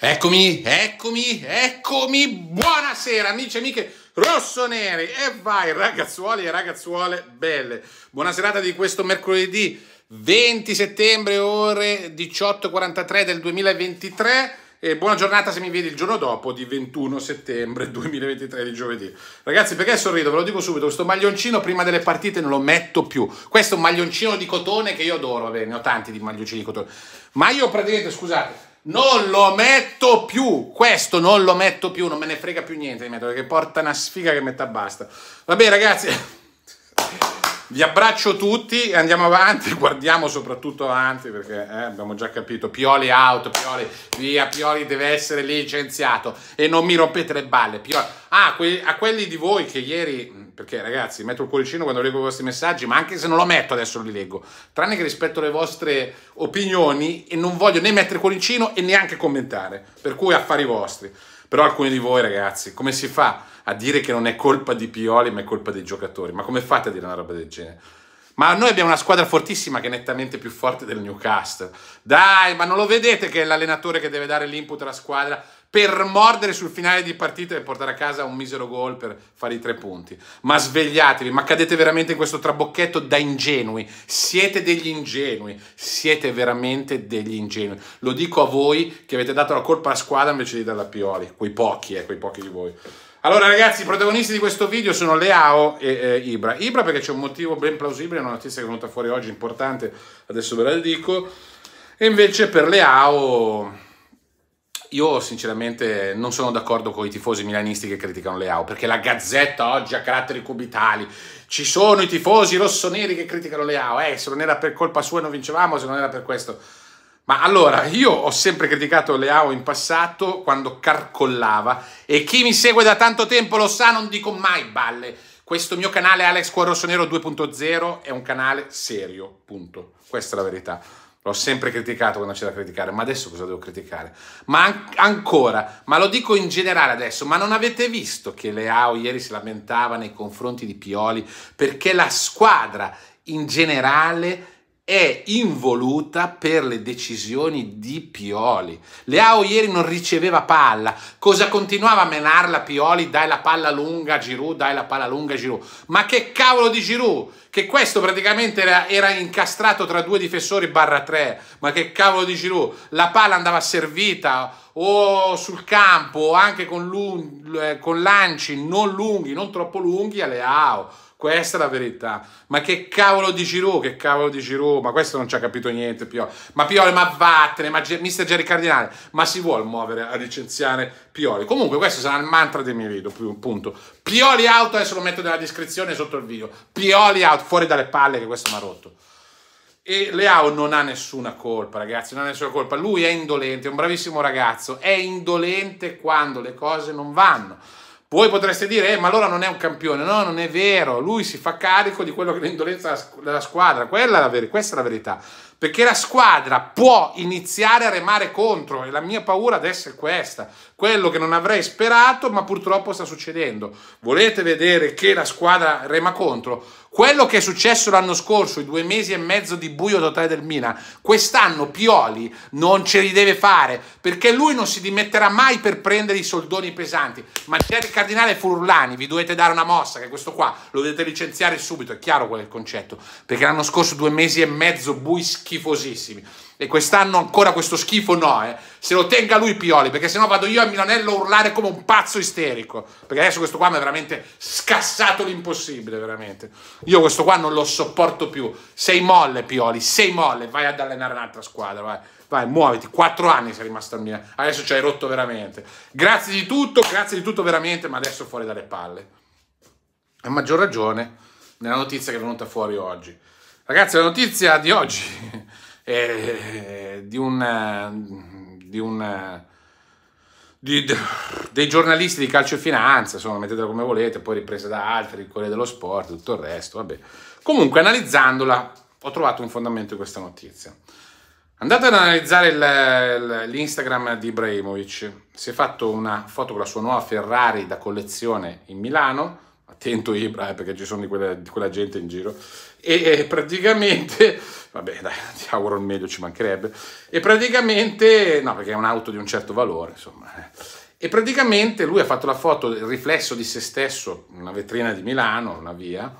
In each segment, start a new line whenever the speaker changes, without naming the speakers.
Eccomi, eccomi, eccomi, buonasera amici e amiche rossoneri e vai ragazzuoli e ragazzuole belle. Buona serata di questo mercoledì 20 settembre ore 18.43 del 2023 e buona giornata se mi vedi il giorno dopo di 21 settembre 2023 di giovedì. Ragazzi perché sorrido? Ve lo dico subito, questo maglioncino prima delle partite non lo metto più. Questo è un maglioncino di cotone che io adoro, vabbè ne ho tanti di maglioncini di cotone. Ma io praticamente, scusate, non lo metto più, questo non lo metto più, non me ne frega più niente di metodo, che porta una sfiga che metta basta. Vabbè ragazzi, vi abbraccio tutti, andiamo avanti, guardiamo soprattutto avanti perché eh, abbiamo già capito, Pioli out, Pioli via, Pioli deve essere licenziato e non mi rompete le balle. Pioli. Ah, que a quelli di voi che ieri perché ragazzi metto il cuoricino quando leggo i vostri messaggi, ma anche se non lo metto adesso li leggo, tranne che rispetto alle vostre opinioni e non voglio né mettere il cuoricino e neanche commentare, per cui affari vostri. Però alcuni di voi, ragazzi, come si fa a dire che non è colpa di Pioli, ma è colpa dei giocatori? Ma come fate a dire una roba del genere? Ma noi abbiamo una squadra fortissima che è nettamente più forte del Newcastle. Dai, ma non lo vedete che è l'allenatore che deve dare l'input alla squadra? per mordere sul finale di partita e portare a casa un misero gol per fare i tre punti. Ma svegliatevi, ma cadete veramente in questo trabocchetto da ingenui. Siete degli ingenui, siete veramente degli ingenui. Lo dico a voi che avete dato la colpa alla squadra invece di darla a Pioli, quei pochi, eh, quei pochi di voi. Allora ragazzi, i protagonisti di questo video sono Leao e eh, Ibra. Ibra perché c'è un motivo ben plausibile, una notizia che è venuta fuori oggi importante, adesso ve la dico. E invece per Leao io sinceramente non sono d'accordo con i tifosi milanisti che criticano Leao, perché la Gazzetta oggi ha caratteri cubitali. Ci sono i tifosi rossoneri che criticano Leao, eh, se non era per colpa sua non vincevamo, se non era per questo. Ma allora, io ho sempre criticato Leao in passato quando carcollava e chi mi segue da tanto tempo lo sa, non dico mai balle questo mio canale Alex Cuorossonero 2.0 è un canale serio, punto. Questa è la verità. L'ho sempre criticato quando c'è da criticare, ma adesso cosa devo criticare? Ma an- ancora, ma lo dico in generale adesso, ma non avete visto che Leao ieri si lamentava nei confronti di Pioli perché la squadra in generale è involuta per le decisioni di Pioli. Leao ieri non riceveva palla, cosa continuava a menarla Pioli? Dai la palla lunga a Giroud, dai la palla lunga a Giroud. Ma che cavolo di Giroud! Che questo praticamente era, era incastrato tra due difensori barra tre. Ma che cavolo di Giroud! La palla andava servita o sul campo o anche con, lung- eh, con lanci non lunghi, non troppo lunghi, a Leao. Questa è la verità. Ma che cavolo di Giroud, che cavolo di Giroud, ma questo non ci ha capito niente Pioli. Ma Pioli, ma vattene, ma G- mister Jerry Cardinale, ma si vuole muovere a licenziare Pioli. Comunque questo sarà il mantra dei miei video, punto. Pioli out, adesso lo metto nella descrizione sotto il video. Pioli out, fuori dalle palle che questo mi ha rotto. E Leao non ha nessuna colpa, ragazzi, non ha nessuna colpa. Lui è indolente, è un bravissimo ragazzo, è indolente quando le cose non vanno. Voi potreste dire, eh, ma allora non è un campione. No, non è vero. Lui si fa carico di quello che è l'indolenza della squadra. Quella è la ver- questa è la verità. Perché la squadra può iniziare a remare contro. E la mia paura adesso è questa. Quello che non avrei sperato, ma purtroppo sta succedendo. Volete vedere che la squadra rema contro? Quello che è successo l'anno scorso, i due mesi e mezzo di buio totale del Milan, quest'anno Pioli non ce li deve fare perché lui non si dimetterà mai per prendere i soldoni pesanti. Ma c'è il cardinale Furlani, vi dovete dare una mossa, che questo qua lo dovete licenziare subito, è chiaro qual è il concetto, perché l'anno scorso due mesi e mezzo bui schifosissimi. E quest'anno ancora questo schifo no, eh. Se lo tenga lui Pioli, perché sennò vado io a Milanello a urlare come un pazzo isterico. Perché adesso questo qua mi ha veramente scassato l'impossibile, veramente. Io questo qua non lo sopporto più. Sei molle Pioli, sei molle, vai ad allenare un'altra squadra, vai. Vai, muoviti, quattro anni sei rimasto a Milan, adesso ci hai rotto veramente. Grazie di tutto, grazie di tutto veramente, ma adesso fuori dalle palle. A maggior ragione nella notizia che è venuta fuori oggi. Ragazzi, la notizia di oggi eh, di un, di un di, dei giornalisti di calcio e finanza, insomma, mettetela come volete, poi ripresa da altri, il Corriere dello Sport, tutto il resto, vabbè. Comunque, analizzandola, ho trovato un fondamento in questa notizia. Andate ad analizzare il, l'Instagram di Ibrahimovic. Si è fatto una foto con la sua nuova Ferrari da collezione in Milano attento Ibra, eh, perché ci sono di quella, di quella gente in giro, e, praticamente, vabbè dai, ti auguro il meglio, ci mancherebbe, e praticamente, no perché è un'auto di un certo valore, insomma, eh. e praticamente lui ha fatto la foto, il riflesso di se stesso, una vetrina di Milano, una via,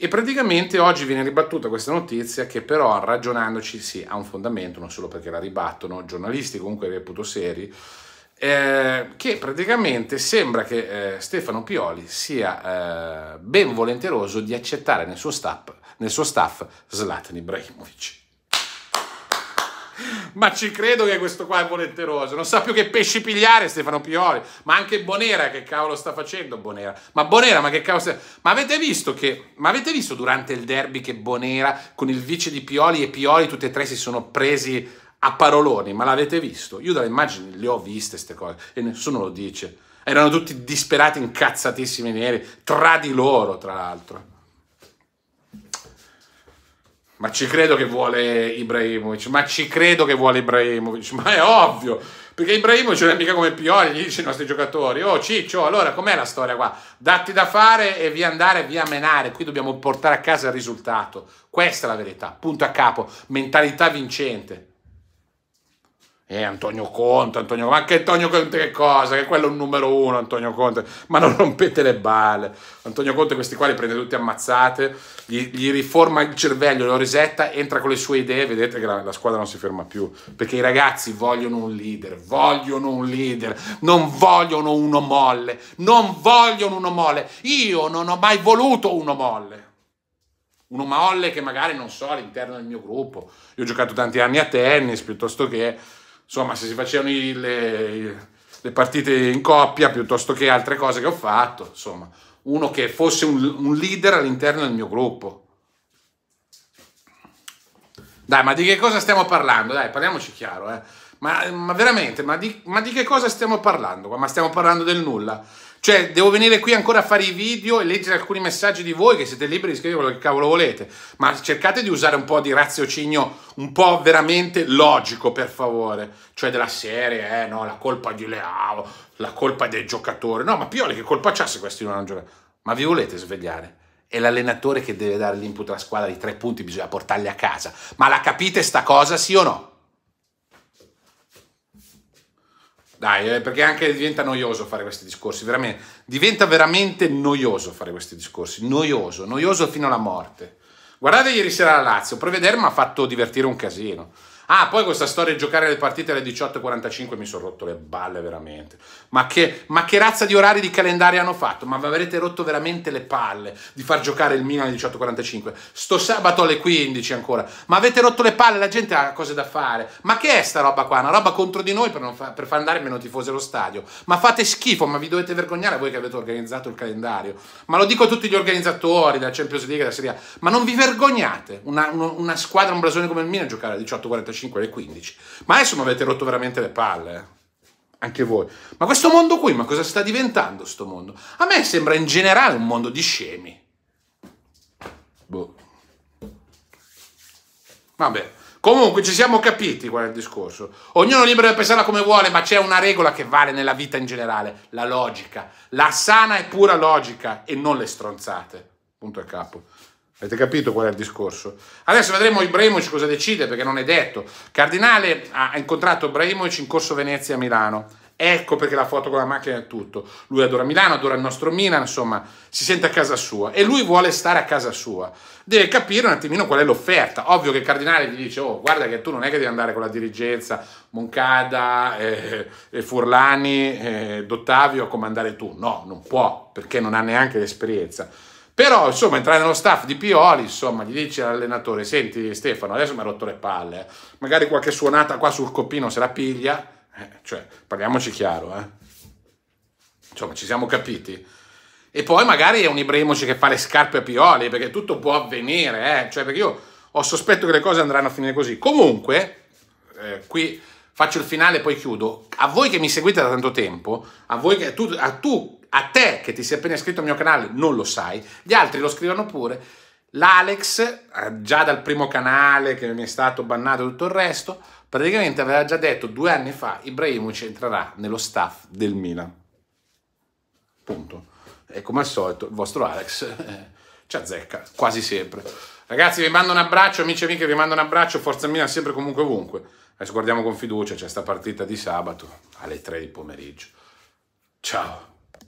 e praticamente oggi viene ribattuta questa notizia che però ragionandoci sì ha un fondamento, non solo perché la ribattono, giornalisti comunque reputo seri, eh, che praticamente sembra che eh, Stefano Pioli sia eh, ben volenteroso di accettare nel suo staff, nel suo staff Zlatan Ibrahimovic. Ma ci credo che questo qua è volenteroso, non sa più che pesci pigliare Stefano Pioli, ma anche Bonera che cavolo sta facendo Bonera. Ma Bonera, ma che cavolo sta... Ma avete visto che ma avete visto durante il derby che Bonera con il vice di Pioli e Pioli tutti e tre si sono presi a paroloni, ma l'avete visto? Io dalle immagini le ho viste queste cose e nessuno lo dice. Erano tutti disperati, incazzatissimi neri, tra di loro, tra l'altro. Ma ci credo che vuole Ibrahimovic, ma ci credo che vuole Ibrahimovic, ma è ovvio, perché Ibrahimovic non è mica come Pioli, gli dice i nostri giocatori, oh Ciccio, allora com'è la storia qua? Datti da fare e via andare, via menare, qui dobbiamo portare a casa il risultato. Questa è la verità, punto a capo, mentalità vincente. Eh, Antonio Conte, Antonio Conte, ma che Antonio Conte che cosa? Che quello è un numero uno, Antonio Conte. Ma non rompete le balle. Antonio Conte questi qua li prende tutti ammazzate, gli, gli riforma il cervello, lo resetta, entra con le sue idee, vedete che la, la, squadra non si ferma più. Perché i ragazzi vogliono un leader, vogliono un leader, non vogliono uno molle, non vogliono uno molle. Io non ho mai voluto uno molle. Uno molle che magari non so all'interno del mio gruppo. Io ho giocato tanti anni a tennis piuttosto che insomma se si facevano i, le, le, partite in coppia piuttosto che altre cose che ho fatto, insomma, uno che fosse un, un leader all'interno del mio gruppo. Dai, ma di che cosa stiamo parlando? Dai, parliamoci chiaro, eh. Ma, ma veramente, ma di, ma di che cosa stiamo parlando? Ma stiamo parlando del nulla. Cioè, devo venire qui ancora a fare i video e leggere alcuni messaggi di voi che siete liberi di scrivere quello che cavolo volete, ma cercate di usare un po' di raziocinio, un po' veramente logico, per favore. Cioè, della serie, eh, no, la colpa di Leao, la colpa del giocatore. No, ma Pioli che colpa c'ha se questi non hanno giocato? Ma vi volete svegliare? È l'allenatore che deve dare l'input alla squadra di tre punti, bisogna portarli a casa. Ma la capite sta cosa, sì o no? Dai, eh, perché anche diventa noioso fare questi discorsi, veramente. Diventa veramente noioso fare questi discorsi, noioso, noioso fino alla morte. Guardate ieri sera la Lazio, Prevedere mi ha fatto divertire un casino. Ah, poi questa storia di giocare le partite alle 18.45 mi sono rotto le balle veramente. Ma che, ma che razza di orari di calendario hanno fatto? Ma vi avrete rotto veramente le palle di far giocare il Milan alle 18.45. Sto sabato alle 15 ancora. Ma avete rotto le palle, la gente ha cose da fare. Ma che è sta roba qua? Una roba contro di noi per, fa, per far andare meno tifosi allo stadio. Ma fate schifo, ma vi dovete vergognare voi che avete organizzato il calendario. Ma lo dico a tutti gli organizzatori della Champions League, della Serie A. Ma non vi vergognate? Una, una, una squadra, un brasone come il Milan giocare alle 18.45 5 alle 15. Ma adesso mi avete rotto veramente le palle, eh. anche voi. Ma questo mondo qui, ma cosa sta diventando questo mondo? A me sembra in generale un mondo di scemi. Boh. Vabbè. Comunque ci siamo capiti qual è il discorso. Ognuno è libero di pensarla come vuole, ma c'è una regola che vale nella vita in generale, la logica, la sana e pura logica e non le stronzate. Punto e capo. Avete capito qual è il discorso? Adesso vedremo Ibrahimovic cosa decide perché non è detto. Cardinale ha incontrato Ibrahimovic in corso Venezia a Milano. Ecco perché la foto con la macchina è tutto. Lui adora Milano, adora il nostro Milan, insomma, si sente a casa sua e lui vuole stare a casa sua. Deve capire un attimino qual è l'offerta. Ovvio che il Cardinale gli dice: Oh, guarda che tu non è che devi andare con la dirigenza Moncada, eh, eh Furlani, eh, Dottavio a comandare tu. No, non può perché non ha neanche l'esperienza però, insomma, entrare nello staff di Pioli, insomma, gli dice all'allenatore, senti Stefano, adesso mi ha rotto le palle, eh. magari qualche suonata qua sul coppino se la piglia, eh, cioè, parliamoci chiaro, eh. Insomma, ci siamo capiti. E poi magari è un Ibrahimovic che fa le scarpe a Pioli, perché tutto può avvenire, eh. Cioè, perché io ho sospetto che le cose andranno a finire così. Comunque, eh, qui faccio il finale e poi chiudo, a voi che mi seguite da tanto tempo, a, voi che, tu, a, tu, a te che ti sei appena iscritto al mio canale non lo sai, gli altri lo scrivono pure, l'Alex, eh, già dal primo canale che mi è stato bannato tutto il resto, praticamente aveva già detto due anni fa Ibrahimovic entrerà nello staff del Milan. Punto. E come al solito il vostro Alex eh, ci azzecca quasi sempre. Ragazzi vi mando un abbraccio, amici e amiche vi mando un abbraccio, forza Milan sempre comunque ovunque. Adesso guardiamo con fiducia, c'è sta partita di sabato alle 3 di pomeriggio. Ciao!